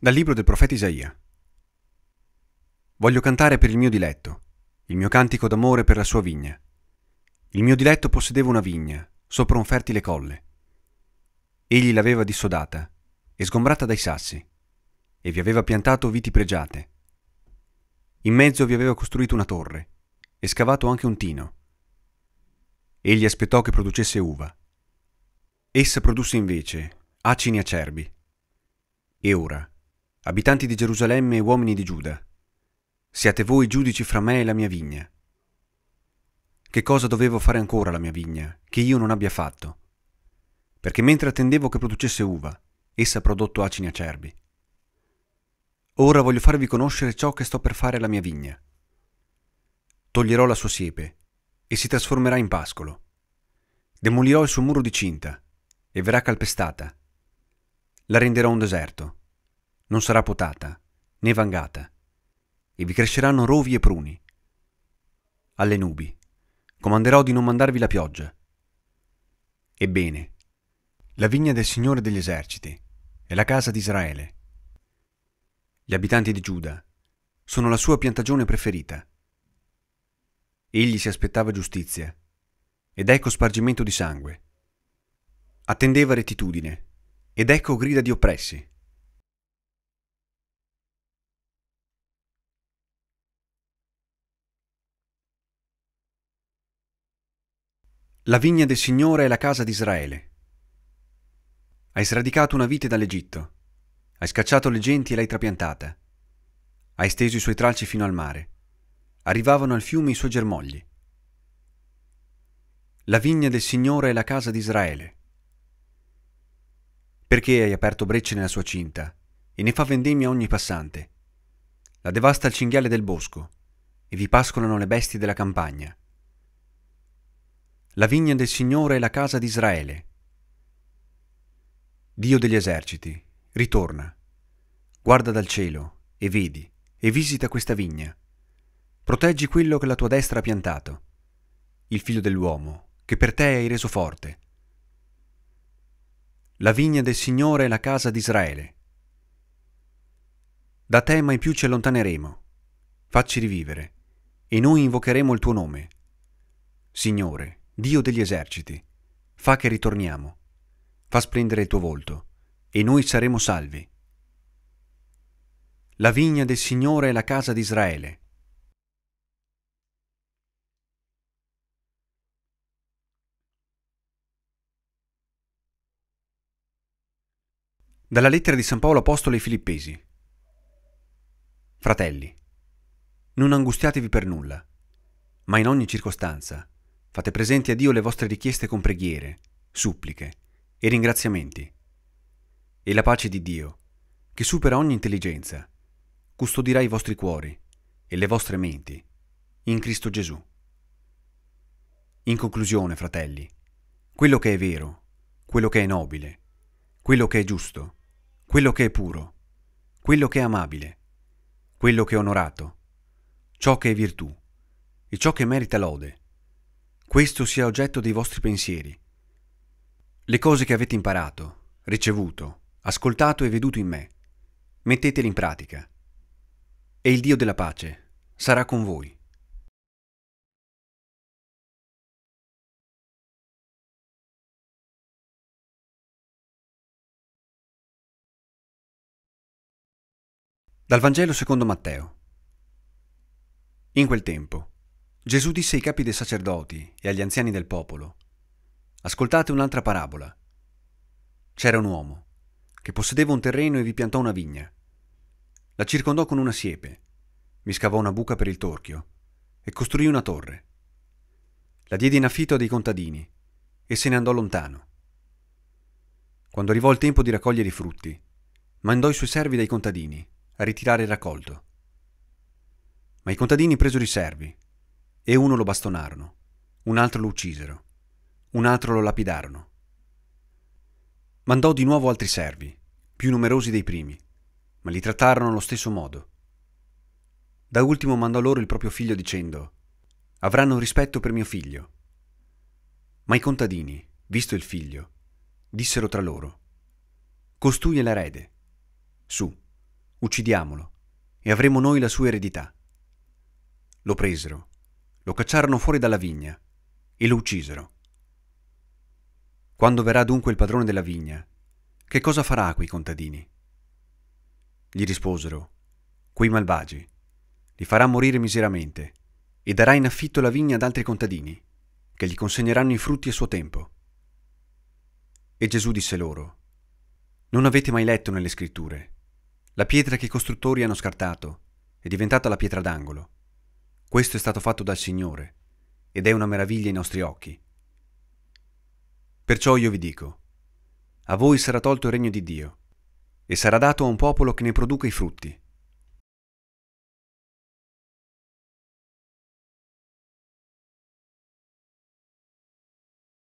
Dal libro del profeta Isaia. Voglio cantare per il mio diletto, il mio cantico d'amore per la sua vigna. Il mio diletto possedeva una vigna, sopra un fertile colle. Egli l'aveva dissodata e sgombrata dai sassi, e vi aveva piantato viti pregiate. In mezzo vi aveva costruito una torre e scavato anche un tino. Egli aspettò che producesse uva. Essa produsse invece acini acerbi. E ora abitanti di Gerusalemme e uomini di Giuda, siate voi giudici fra me e la mia vigna. Che cosa dovevo fare ancora alla mia vigna, che io non abbia fatto? Perché mentre attendevo che producesse uva, essa ha prodotto acini acerbi. Ora voglio farvi conoscere ciò che sto per fare alla mia vigna. Toglierò la sua siepe e si trasformerà in pascolo. Demolirò il suo muro di cinta e verrà calpestata. La renderò un deserto non sarà potata né vangata, e vi cresceranno rovi e pruni. Alle nubi, comanderò di non mandarvi la pioggia. Ebbene, la vigna del Signore degli eserciti è la casa di Israele. Gli abitanti di Giuda sono la sua piantagione preferita. Egli si aspettava giustizia, ed ecco spargimento di sangue. Attendeva rettitudine, ed ecco grida di oppressi. La vigna del Signore è la casa di Israele. Hai sradicato una vite dall'Egitto, hai scacciato le genti e l'hai trapiantata. Hai steso i suoi tralci fino al mare. Arrivavano al fiume i suoi germogli. La vigna del Signore è la casa di Israele. Perché hai aperto brecce nella sua cinta e ne fa vendemmia ogni passante? La devasta il cinghiale del bosco e vi pascolano le bestie della campagna la vigna del Signore è la casa di Israele. Dio degli eserciti, ritorna, guarda dal cielo e vedi e visita questa vigna. Proteggi quello che la tua destra ha piantato, il figlio dell'uomo, che per te hai reso forte. La vigna del Signore è la casa di Israele. Da te mai più ci allontaneremo. Facci rivivere, e noi invocheremo il tuo nome. Signore, Dio degli eserciti, fa che ritorniamo, fa splendere il tuo volto, e noi saremo salvi. La vigna del Signore è la casa di Israele. Dalla lettera di San Paolo Apostolo ai Filippesi. Fratelli, non angustiatevi per nulla, ma in ogni circostanza Fate presenti a Dio le vostre richieste con preghiere, suppliche e ringraziamenti. E la pace di Dio, che supera ogni intelligenza, custodirà i vostri cuori e le vostre menti in Cristo Gesù. In conclusione, fratelli, quello che è vero, quello che è nobile, quello che è giusto, quello che è puro, quello che è amabile, quello che è onorato, ciò che è virtù e ciò che merita lode, questo sia oggetto dei vostri pensieri. Le cose che avete imparato, ricevuto, ascoltato e veduto in me, mettetele in pratica. E il Dio della pace sarà con voi. Dal Vangelo secondo Matteo. In quel tempo Gesù disse ai capi dei sacerdoti e agli anziani del popolo, Ascoltate un'altra parabola. C'era un uomo che possedeva un terreno e vi piantò una vigna. La circondò con una siepe, vi scavò una buca per il torchio e costruì una torre. La diede in affitto a dei contadini e se ne andò lontano. Quando arrivò il tempo di raccogliere i frutti, mandò i suoi servi dai contadini a ritirare il raccolto. Ma i contadini presero i servi e uno lo bastonarono, un altro lo uccisero, un altro lo lapidarono. Mandò di nuovo altri servi, più numerosi dei primi, ma li trattarono allo stesso modo. Da ultimo mandò loro il proprio figlio dicendo, avranno rispetto per mio figlio. Ma i contadini, visto il figlio, dissero tra loro, costui è l'erede, su, uccidiamolo, e avremo noi la sua eredità. Lo presero lo cacciarono fuori dalla vigna e lo uccisero. Quando verrà dunque il padrone della vigna, che cosa farà a quei contadini? Gli risposero, quei malvagi, li farà morire miseramente e darà in affitto la vigna ad altri contadini, che gli consegneranno i frutti a suo tempo. E Gesù disse loro, non avete mai letto nelle scritture, la pietra che i costruttori hanno scartato è diventata la pietra d'angolo. Questo è stato fatto dal Signore ed è una meraviglia ai nostri occhi. Perciò io vi dico, a voi sarà tolto il regno di Dio e sarà dato a un popolo che ne produca i frutti.